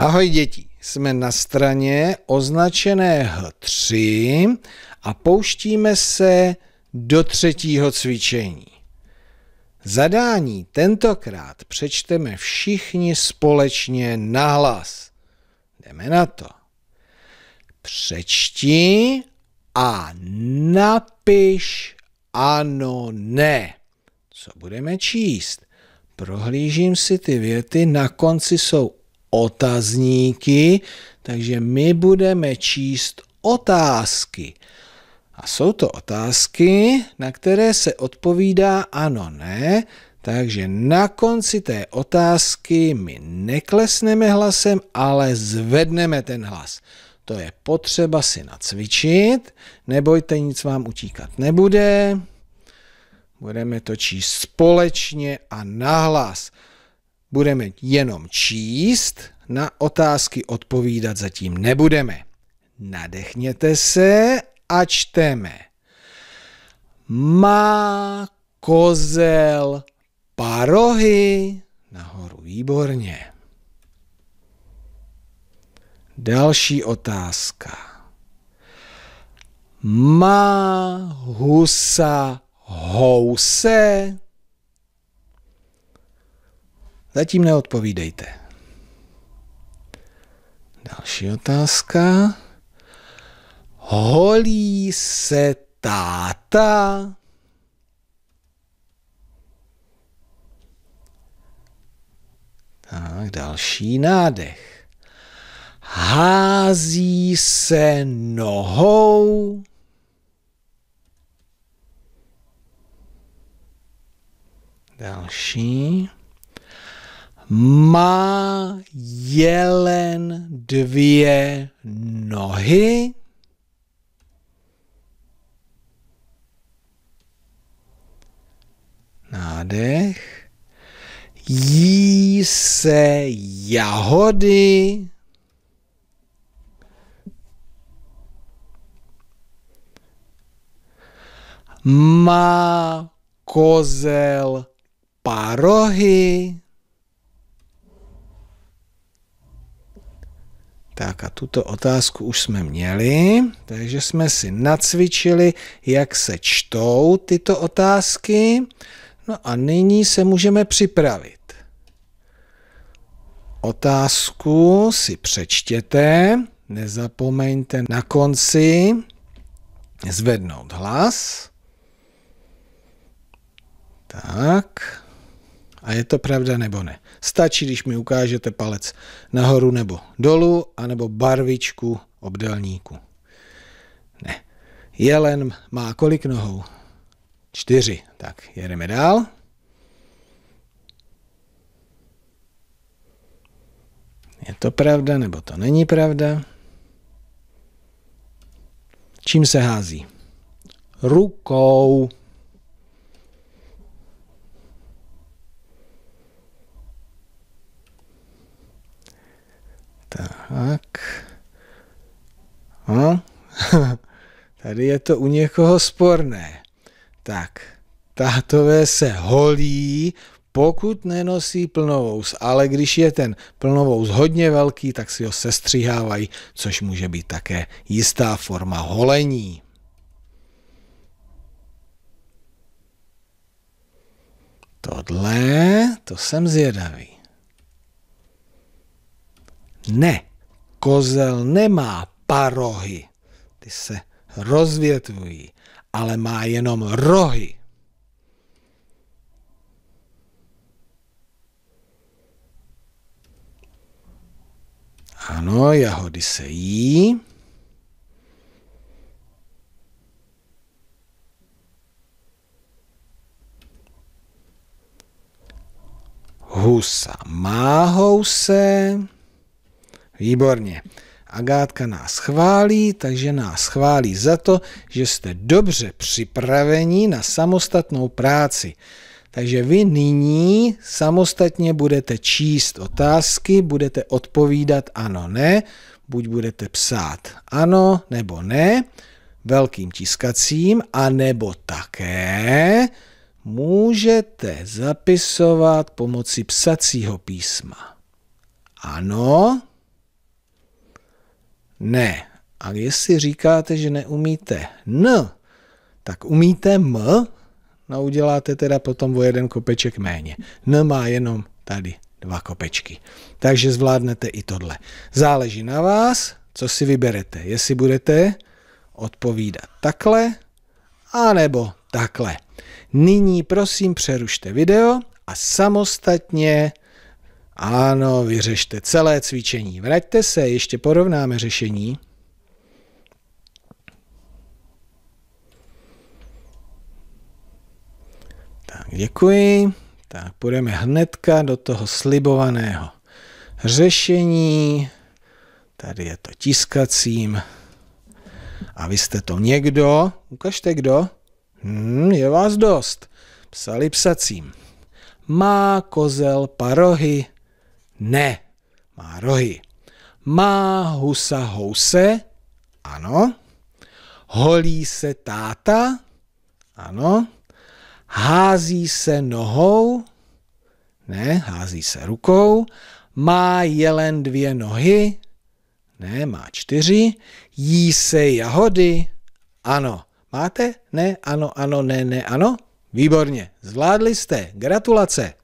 Ahoj děti, jsme na straně označené H3 a pouštíme se do třetího cvičení. Zadání tentokrát přečteme všichni společně nahlas. Jdeme na to. Přečti a napiš ano, ne. Co budeme číst? Prohlížím si ty věty, na konci jsou otazníky, takže my budeme číst otázky. A jsou to otázky, na které se odpovídá ano, ne, takže na konci té otázky my neklesneme hlasem, ale zvedneme ten hlas. To je potřeba si nacvičit, nebojte, nic vám utíkat nebude. Budeme to číst společně a nahlas budeme jenom číst, na otázky odpovídat zatím nebudeme. Nadechněte se a čteme. Má kozel parohy nahoru. Výborně. Další otázka. Má husa house? Zatím neodpovídejte. Další otázka. Holí se táta? Tak, další nádech. Hází se nohou? Další. Má jelen dvě nohy? Nádech. Jí se jahody? Má kozel parohy? Tak a tuto otázku už jsme měli, takže jsme si nacvičili, jak se čtou tyto otázky. No a nyní se můžeme připravit. Otázku si přečtěte, nezapomeňte na konci zvednout hlas. Tak. A je to pravda nebo ne? Stačí, když mi ukážete palec nahoru nebo dolů, anebo barvičku obdelníku. Ne. Jelen má kolik nohou? Čtyři. Tak, jedeme dál. Je to pravda nebo to není pravda? Čím se hází? Rukou. Tak. No. Tady je to u někoho sporné. Tak, tátové se holí, pokud nenosí plnovous, ale když je ten plnovous hodně velký, tak si ho sestřihávají, což může být také jistá forma holení. Tohle, to jsem zvědavý. Ne, Kozel nemá parohy, ty se rozvětvují, ale má jenom rohy. Ano, jahody se jí. Husa má house. Výborně. Agátka nás chválí, takže nás chválí za to, že jste dobře připraveni na samostatnou práci. Takže vy nyní samostatně budete číst otázky, budete odpovídat ano, ne, buď budete psát ano nebo ne, velkým tiskacím, a nebo také můžete zapisovat pomocí psacího písma. Ano, ne. A jestli říkáte, že neumíte n, tak umíte m, no uděláte teda potom o jeden kopeček méně. N má jenom tady dva kopečky. Takže zvládnete i tohle. Záleží na vás, co si vyberete. Jestli budete odpovídat takhle, anebo takhle. Nyní prosím přerušte video a samostatně ano, vyřešte celé cvičení. Vraťte se, ještě porovnáme řešení. Tak, děkuji. Tak, půjdeme hnedka do toho slibovaného řešení. Tady je to tiskacím. A vy jste to někdo? Ukažte kdo. Hmm, je vás dost. Psali psacím. Má kozel parohy ne, má rohy. Má husa house? Ano. Holí se táta? Ano. Hází se nohou? Ne, hází se rukou. Má jelen dvě nohy? Ne, má čtyři. Jí se jahody? Ano. Máte? Ne, ano, ano, ne, ne, ano. Výborně, zvládli jste, gratulace.